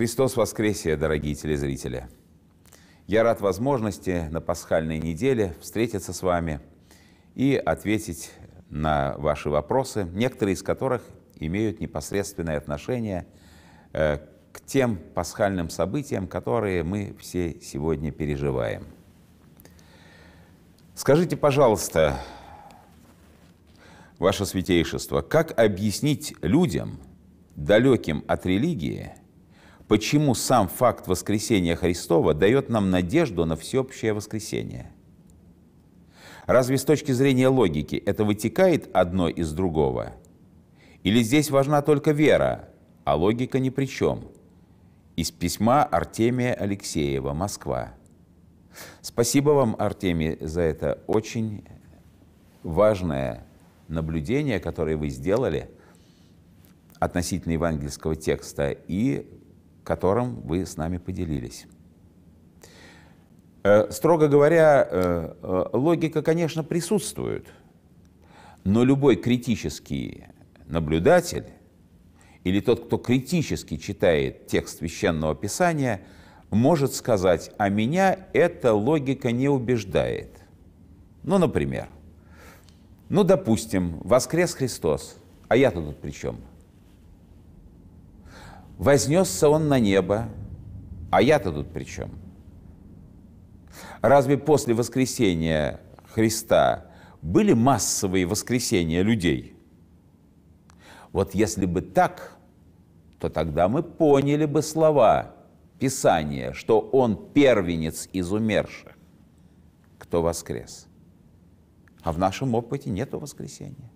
Христос воскресе, дорогие телезрители! Я рад возможности на пасхальной неделе встретиться с вами и ответить на ваши вопросы, некоторые из которых имеют непосредственное отношение э, к тем пасхальным событиям, которые мы все сегодня переживаем. Скажите, пожалуйста, Ваше Святейшество, как объяснить людям, далеким от религии – почему сам факт воскресения Христова дает нам надежду на всеобщее воскресение. Разве с точки зрения логики это вытекает одно из другого? Или здесь важна только вера, а логика ни при чем? Из письма Артемия Алексеева, Москва. Спасибо вам, Артемий, за это очень важное наблюдение, которое вы сделали относительно евангельского текста и которым вы с нами поделились. Э, строго говоря, э, э, логика, конечно, присутствует, но любой критический наблюдатель или тот, кто критически читает текст священного писания, может сказать, а меня эта логика не убеждает. Ну, например, ну, допустим, воскрес Христос, а я тут при чем? Вознесся он на небо, а я-то тут при чем? Разве после воскресения Христа были массовые воскресения людей? Вот если бы так, то тогда мы поняли бы слова Писания, что он первенец из умерших, кто воскрес. А в нашем опыте нету воскресения.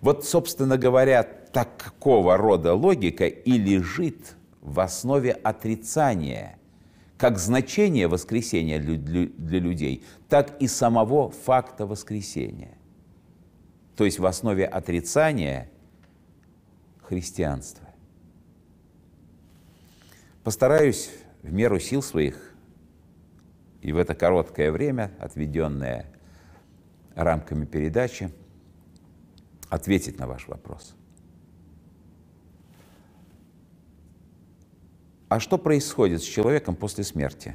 Вот, собственно говоря, такого рода логика и лежит в основе отрицания как значения воскресения для людей, так и самого факта воскресения. То есть в основе отрицания христианства. Постараюсь в меру сил своих и в это короткое время, отведенное рамками передачи, ответить на ваш вопрос. А что происходит с человеком после смерти?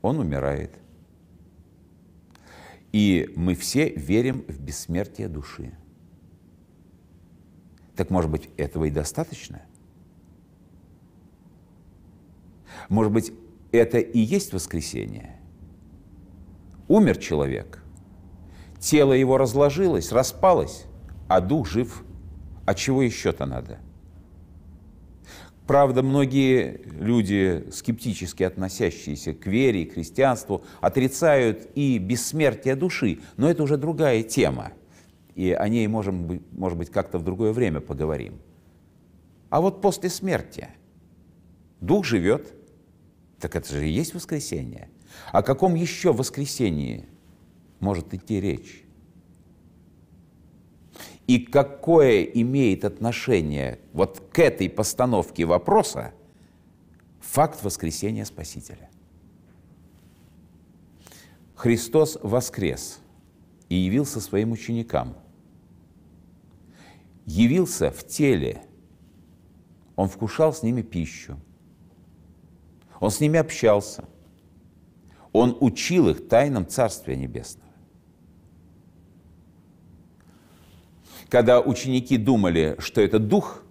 Он умирает. И мы все верим в бессмертие души. Так, может быть, этого и достаточно? Может быть, это и есть воскресение? Умер человек, тело его разложилось, распалось, а дух жив. А чего еще-то надо? – Правда, многие люди, скептически относящиеся к вере и христианству, отрицают и бессмертие души, но это уже другая тема, и о ней, можем, может быть, как-то в другое время поговорим. А вот после смерти дух живет, так это же и есть воскресение. О каком еще воскресении может идти речь? и какое имеет отношение вот к этой постановке вопроса факт воскресения Спасителя. Христос воскрес и явился своим ученикам. Явился в теле. Он вкушал с ними пищу. Он с ними общался. Он учил их тайнам Царствия Небесного. Когда ученики думали, что это дух,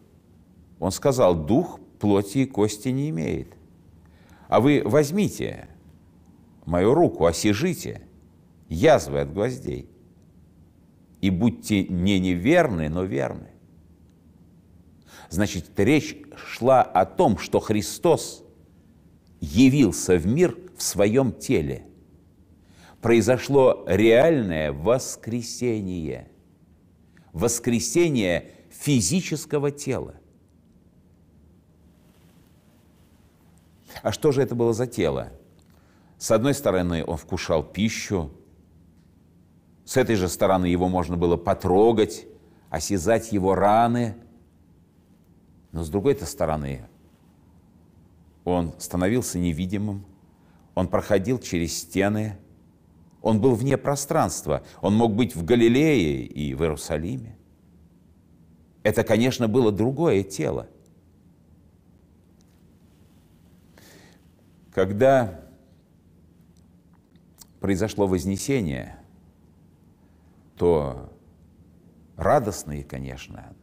он сказал, дух плоти и кости не имеет. А вы возьмите мою руку, осижите язвы от гвоздей и будьте не неверны, но верны. Значит, речь шла о том, что Христос явился в мир в своем теле. Произошло реальное воскресение – воскресение физического тела. А что же это было за тело? С одной стороны, он вкушал пищу, с этой же стороны его можно было потрогать, осязать его раны, но с другой-то стороны он становился невидимым, он проходил через стены – он был вне пространства. Он мог быть в Галилее и в Иерусалиме. Это, конечно, было другое тело. Когда произошло вознесение, то радостные, конечно,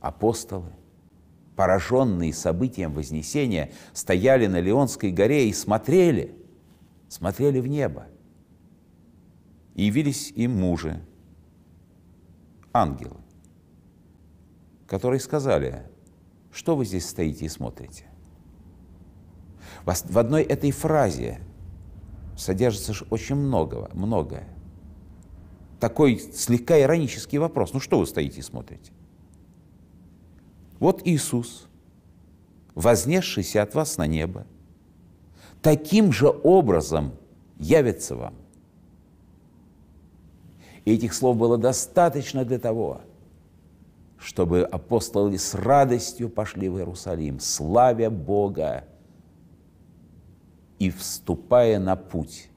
апостолы, пораженные событием вознесения, стояли на Леонской горе и смотрели – смотрели в небо, и явились им мужи, ангелы, которые сказали, что вы здесь стоите и смотрите. В одной этой фразе содержится очень многого, многое. Такой слегка иронический вопрос. Ну что вы стоите и смотрите? Вот Иисус, вознесшийся от вас на небо, таким же образом явится вам. И этих слов было достаточно для того, чтобы апостолы с радостью пошли в Иерусалим, славя Бога и вступая на путь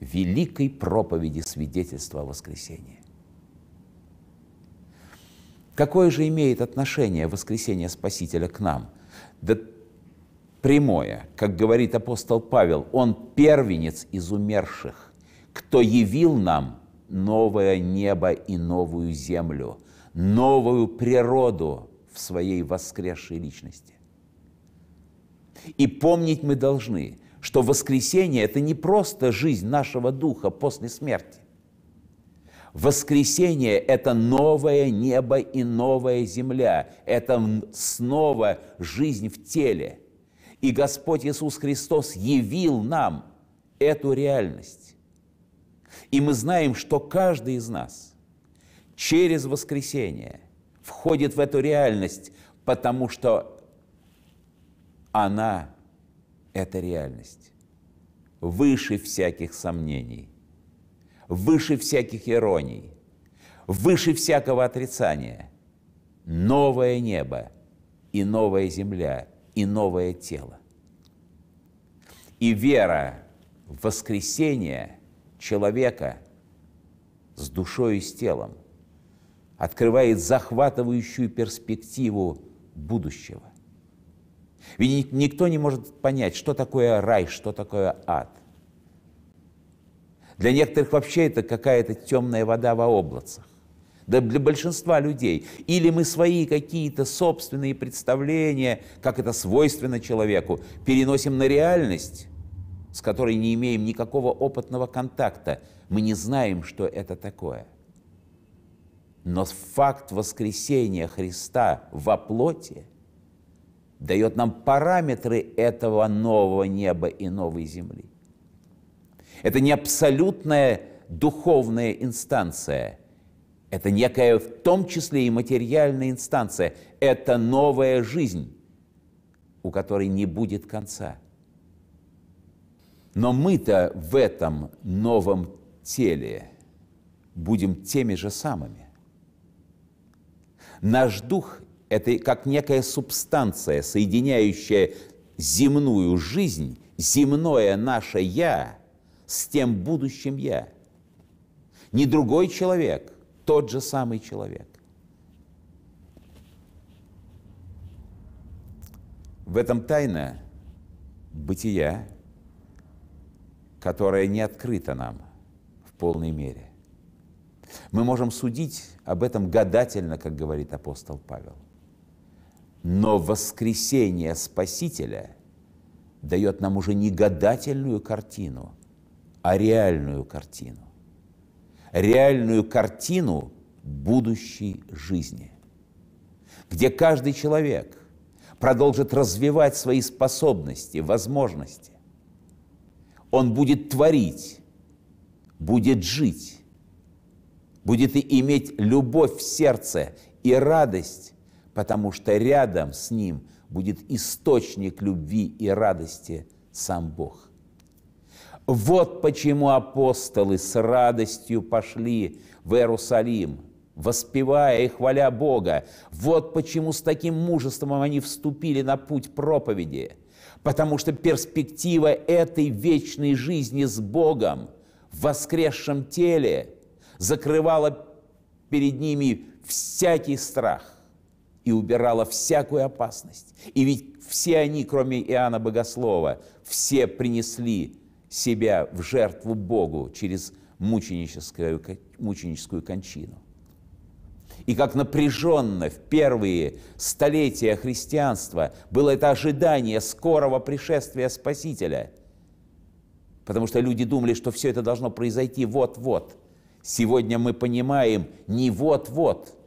великой проповеди свидетельства о воскресении. Какое же имеет отношение воскресение Спасителя к нам? Да прямое, как говорит апостол Павел, он первенец из умерших, кто явил нам новое небо и новую землю, новую природу в своей воскресшей личности. И помнить мы должны, что воскресение – это не просто жизнь нашего духа после смерти. Воскресение – это новое небо и новая земля. Это снова жизнь в теле – и Господь Иисус Христос явил нам эту реальность. И мы знаем, что каждый из нас через воскресение входит в эту реальность, потому что она – это реальность, выше всяких сомнений, выше всяких ироний, выше всякого отрицания. Новое небо и новая земля – и новое тело. И вера в воскресение человека с душой и с телом открывает захватывающую перспективу будущего. Ведь никто не может понять, что такое рай, что такое ад. Для некоторых вообще это какая-то темная вода во облацах да для большинства людей. Или мы свои какие-то собственные представления, как это свойственно человеку, переносим на реальность, с которой не имеем никакого опытного контакта. Мы не знаем, что это такое. Но факт воскресения Христа во плоти дает нам параметры этого нового неба и новой земли. Это не абсолютная духовная инстанция – это некая, в том числе и материальная инстанция. Это новая жизнь, у которой не будет конца. Но мы-то в этом новом теле будем теми же самыми. Наш дух – это как некая субстанция, соединяющая земную жизнь, земное наше «я» с тем будущим «я». Не другой человек – тот же самый человек. В этом тайна бытия, которая не открыта нам в полной мере. Мы можем судить об этом гадательно, как говорит апостол Павел. Но воскресение Спасителя дает нам уже не гадательную картину, а реальную картину реальную картину будущей жизни, где каждый человек продолжит развивать свои способности, возможности. Он будет творить, будет жить, будет иметь любовь в сердце и радость, потому что рядом с ним будет источник любви и радости сам Бог. Вот почему апостолы с радостью пошли в Иерусалим, воспевая и хваля Бога. Вот почему с таким мужеством они вступили на путь проповеди. Потому что перспектива этой вечной жизни с Богом в воскресшем теле закрывала перед ними всякий страх и убирала всякую опасность. И ведь все они, кроме Иоанна Богослова, все принесли себя в жертву Богу через мученическую, мученическую кончину. И как напряженно в первые столетия христианства было это ожидание скорого пришествия Спасителя. Потому что люди думали, что все это должно произойти вот-вот. Сегодня мы понимаем не вот-вот,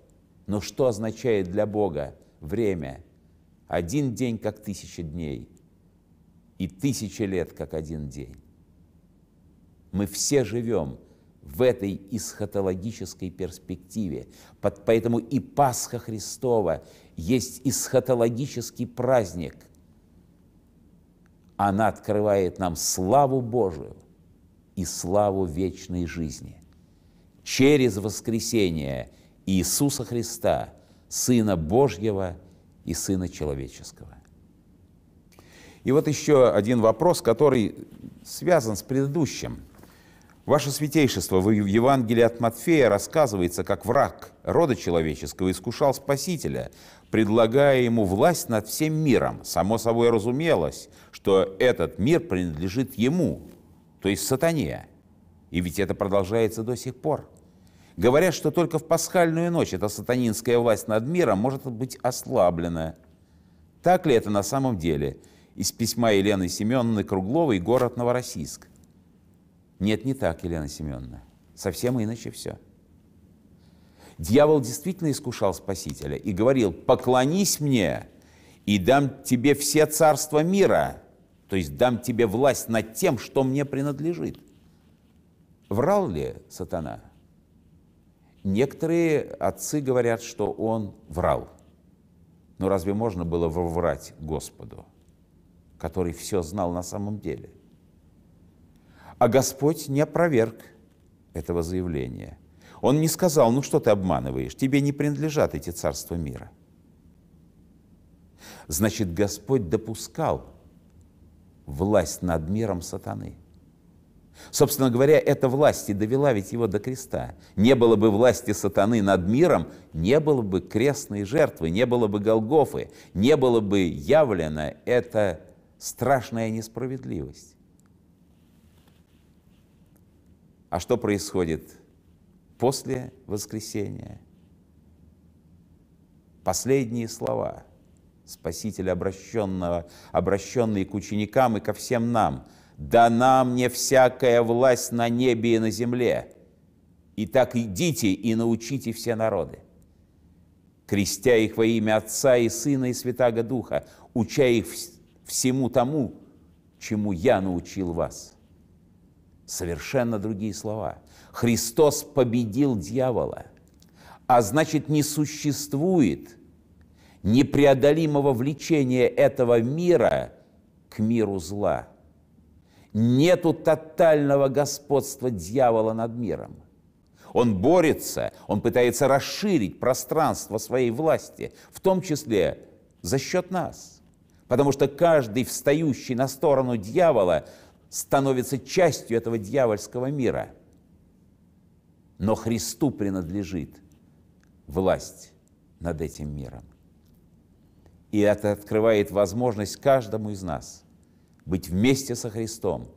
но что означает для Бога время. Один день, как тысяча дней, и тысяча лет, как один день. Мы все живем в этой эсхатологической перспективе. поэтому и Пасха Христова есть эсхатологический праздник. Она открывает нам славу Божию и славу вечной жизни. Через воскресение Иисуса Христа, Сына Божьего и Сына Человеческого. И вот еще один вопрос, который связан с предыдущим – Ваше святейшество, в Евангелии от Матфея рассказывается, как враг рода человеческого искушал Спасителя, предлагая ему власть над всем миром. Само собой разумелось, что этот мир принадлежит ему, то есть сатане. И ведь это продолжается до сих пор. Говорят, что только в пасхальную ночь эта сатанинская власть над миром может быть ослаблена. Так ли это на самом деле? Из письма Елены Семеновны Кругловой «Город Новороссийск». Нет, не так, Елена Семеновна. Совсем иначе все. Дьявол действительно искушал Спасителя и говорил, поклонись мне и дам тебе все царства мира, то есть дам тебе власть над тем, что мне принадлежит. Врал ли сатана? Некоторые отцы говорят, что он врал. Но разве можно было врать Господу, который все знал на самом деле – а Господь не опроверг этого заявления. Он не сказал, ну что ты обманываешь, тебе не принадлежат эти царства мира. Значит, Господь допускал власть над миром сатаны. Собственно говоря, эта власть и довела ведь его до креста. Не было бы власти сатаны над миром, не было бы крестной жертвы, не было бы Голгофы, не было бы явлена эта страшная несправедливость. А что происходит после воскресения? Последние слова Спасителя, обращенного, обращенные к ученикам и ко всем нам. «Дана мне всякая власть на небе и на земле. И так идите и научите все народы» крестя их во имя Отца и Сына и Святаго Духа, уча их всему тому, чему я научил вас. Совершенно другие слова. Христос победил дьявола, а значит не существует непреодолимого влечения этого мира к миру зла. Нету тотального господства дьявола над миром. Он борется, он пытается расширить пространство своей власти, в том числе за счет нас. Потому что каждый встающий на сторону дьявола становится частью этого дьявольского мира. Но Христу принадлежит власть над этим миром. И это открывает возможность каждому из нас быть вместе со Христом,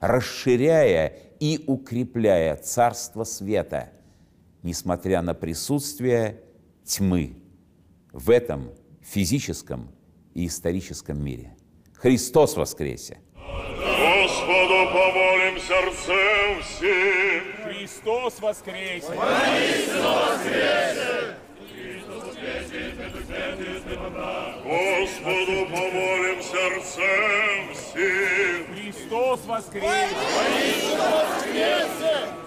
расширяя и укрепляя Царство Света, несмотря на присутствие тьмы в этом физическом и историческом мире. Христос воскресе! Господу помолим сердцем всем. Христос воскресе! Христос воскресе! Господу помолим сердцем всем. Христос воскресе! Христос воскресе!